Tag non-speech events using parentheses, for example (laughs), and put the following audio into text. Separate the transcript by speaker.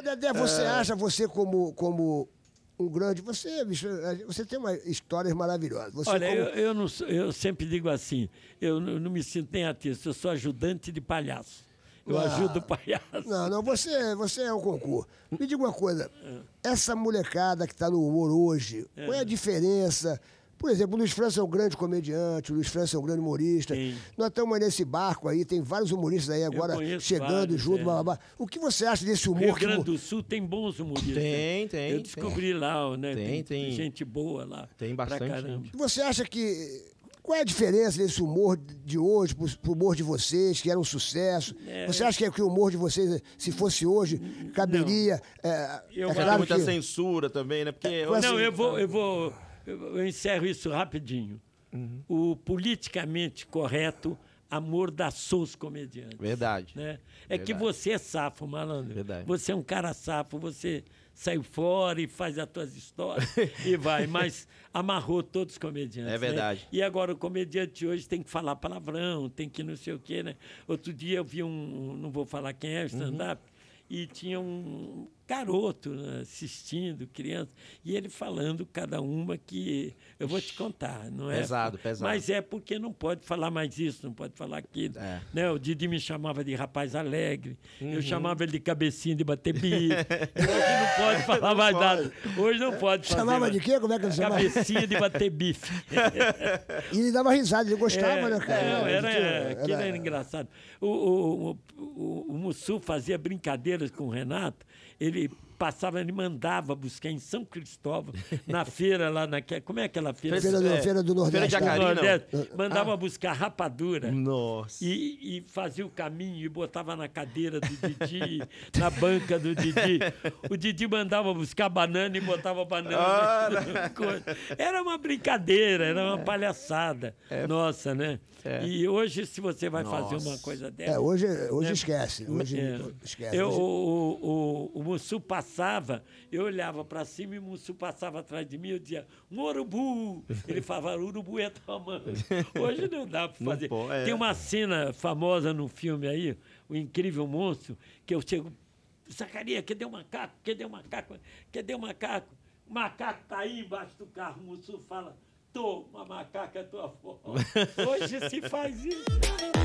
Speaker 1: Ô, Dedé, você é... acha você como, como um grande. Você, você tem uma histórias maravilhosas. Olha, como... eu, eu,
Speaker 2: não sou, eu sempre digo assim: eu não, não me sinto nem artista, eu sou ajudante de palhaço. Eu ah. ajudo o palhaço.
Speaker 1: Não, não, você, você é um concurso. Me diga uma coisa: é. essa molecada que está no humor hoje, é. qual é a é. diferença? Por exemplo, o Luiz França é um grande comediante, o Luiz França é um grande humorista. Sim. Nós estamos nesse barco aí, tem vários humoristas aí agora chegando vários, junto, é. blá, blá, blá. O que você acha desse humor? O Rio Grande
Speaker 2: do Sul tem bons humoristas. Tem, tem. Eu descobri tem. lá, né? Tem, tem, tem, gente boa lá. Tem bastante
Speaker 1: Você acha que qual é a diferença desse humor de hoje pro humor de vocês, que era um sucesso? É, Você acha que, que o humor de vocês, se fosse hoje, caberia? Não. É, eu é claro muita que... censura também, né? Porque é, não, assim, eu vou, eu
Speaker 2: vou eu encerro isso rapidinho. Uhum. O politicamente correto amordaçou os comediantes. Verdade. Né? É Verdade. que você é safo, malandro. Verdade. Você é um cara safo, você saiu fora e faz as tuas histórias (laughs) e vai, mas amarrou todos os comediantes. É né? verdade. Né? E agora o comediante hoje tem que falar palavrão, tem que não sei o quê, né? Outro dia eu vi um, não vou falar quem é, uhum. stand-up, uhum e tinha um garoto né, assistindo, criança, e ele falando cada uma que eu vou te contar, não é? Pesado, pesado. Mas é porque não pode falar mais isso, não pode falar aquilo. É. Né? O Didi me chamava de rapaz alegre, uhum. eu chamava ele de cabecinha de bater bife (laughs) Hoje não pode falar não mais pode. nada. Hoje não pode Chamava de quê? Como é que ele chamava? Cabecinha de bater bife. (laughs)
Speaker 1: e ele dava risada, ele gostava, é, né, cara? Não, era, era, era, era
Speaker 2: engraçado. O, o, o, o, o fazia brincadeira Palmeiras com o Renato, ele passava, ele mandava buscar em São Cristóvão, na (laughs) feira lá na. Como é aquela feira? Feira do, é, feira do Nordeste. Feira de Nordeste. Mandava ah. buscar rapadura. Nossa. E, e, fazia o caminho e botava na cadeira do Didi, (laughs) na banca do Didi. O Didi mandava buscar banana e botava banana. Ah, (laughs) era uma brincadeira, era uma é. palhaçada. É. Nossa, né? É. E hoje, se você vai Nossa. fazer uma coisa é, dessa. É, hoje, hoje né? esquece. Hoje é. esquece. Eu, hoje... O,
Speaker 1: o,
Speaker 2: o, o Mussu passava passava, eu olhava para cima e o Mussu passava atrás de mim eu dizia, um urubu! Ele falava, urubu é tua mãe. (laughs) Hoje não dá para fazer. Pô, é. Tem uma cena famosa no filme aí, O Incrível Monstro, que eu chego, sacaria, cadê o macaco? Cadê o macaco? Cadê o macaco? O macaco tá aí embaixo do carro, o Mussu fala, toma macaca é tua avó.
Speaker 1: (laughs) Hoje se faz
Speaker 2: isso.